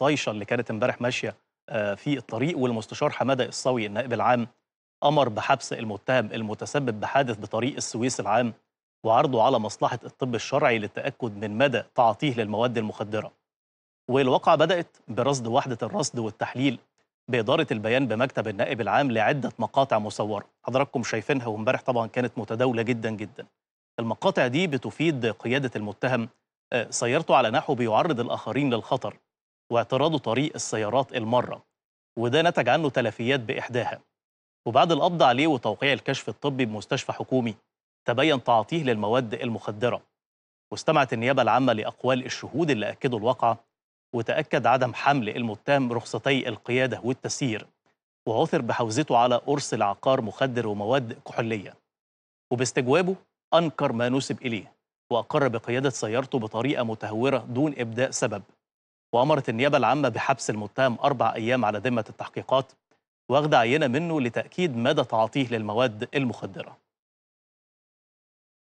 الطايشه اللي كانت امبارح ماشيه آه، في الطريق والمستشار حماده الصاوي النائب العام امر بحبس المتهم المتسبب بحادث بطريق السويس العام وعرضه على مصلحه الطب الشرعي للتاكد من مدى تعاطيه للمواد المخدره. والواقعه بدات برصد وحده الرصد والتحليل باداره البيان بمكتب النائب العام لعده مقاطع مصوره، حضراتكم شايفينها وامبارح طبعا كانت متداوله جدا جدا. المقاطع دي بتفيد قياده المتهم آه، سيرته على نحو بيعرض الاخرين للخطر واعتراضه طريق السيارات المرة وده نتج عنه تلفيات بإحداها وبعد القبض عليه وتوقيع الكشف الطبي بمستشفى حكومي تبين تعاطيه للمواد المخدرة واستمعت النيابة العامة لأقوال الشهود اللي أكدوا الواقعة وتأكد عدم حمل المتهم رخصتي القيادة والتسيير وعثر بحوزته على قرص العقار مخدر ومواد كحولية وباستجوابه أنكر ما نسب إليه وأقر بقيادة سيارته بطريقة متهورة دون إبداء سبب وأمرت النيابة العامة بحبس المتهم أربع أيام على ذمة التحقيقات واخد عينة منه لتأكيد مدى تعاطيه للمواد المخدرة